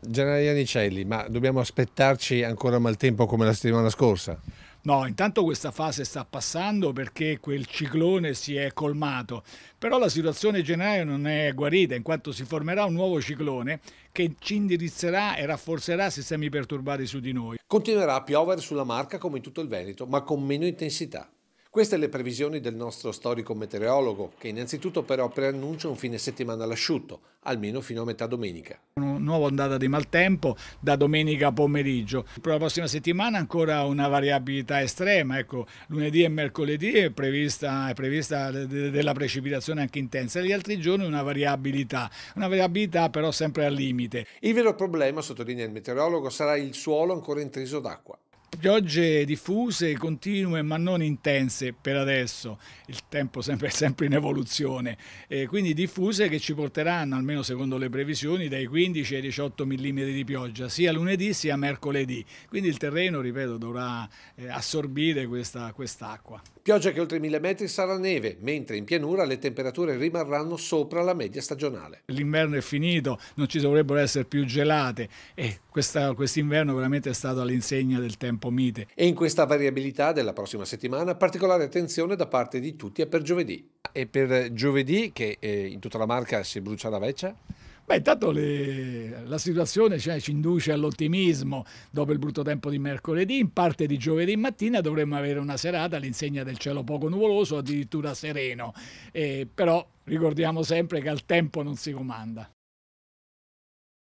Generale Iannicelli, ma dobbiamo aspettarci ancora maltempo come la settimana scorsa? No, intanto questa fase sta passando perché quel ciclone si è colmato, però la situazione generale non è guarita in quanto si formerà un nuovo ciclone che ci indirizzerà e rafforzerà sistemi perturbati su di noi. Continuerà a piovere sulla Marca come in tutto il Veneto, ma con meno intensità. Queste le previsioni del nostro storico meteorologo, che innanzitutto però preannuncia un fine settimana all'asciutto, almeno fino a metà domenica. Una nuova ondata di maltempo da domenica pomeriggio. Per la prossima settimana ancora una variabilità estrema, ecco, lunedì e mercoledì è prevista, è prevista della precipitazione anche intensa, gli altri giorni una variabilità, una variabilità però sempre al limite. Il vero problema, sottolinea il meteorologo, sarà il suolo ancora intriso d'acqua. Piogge diffuse, continue ma non intense per adesso, il tempo sempre, sempre in evoluzione, eh, quindi diffuse che ci porteranno, almeno secondo le previsioni, dai 15 ai 18 mm di pioggia, sia lunedì sia mercoledì, quindi il terreno, ripeto, dovrà eh, assorbire quest'acqua. Quest pioggia che oltre 1000 metri sarà neve, mentre in pianura le temperature rimarranno sopra la media stagionale. L'inverno è finito, non ci dovrebbero essere più gelate e quest'inverno quest veramente è stato all'insegna del tempo campo mite. E in questa variabilità della prossima settimana particolare attenzione da parte di tutti è per giovedì. E per giovedì che eh, in tutta la marca si brucia la veccia? Beh, intanto le, la situazione cioè, ci induce all'ottimismo dopo il brutto tempo di mercoledì, in parte di giovedì mattina dovremmo avere una serata all'insegna del cielo poco nuvoloso, addirittura sereno, eh, però ricordiamo sempre che al tempo non si comanda.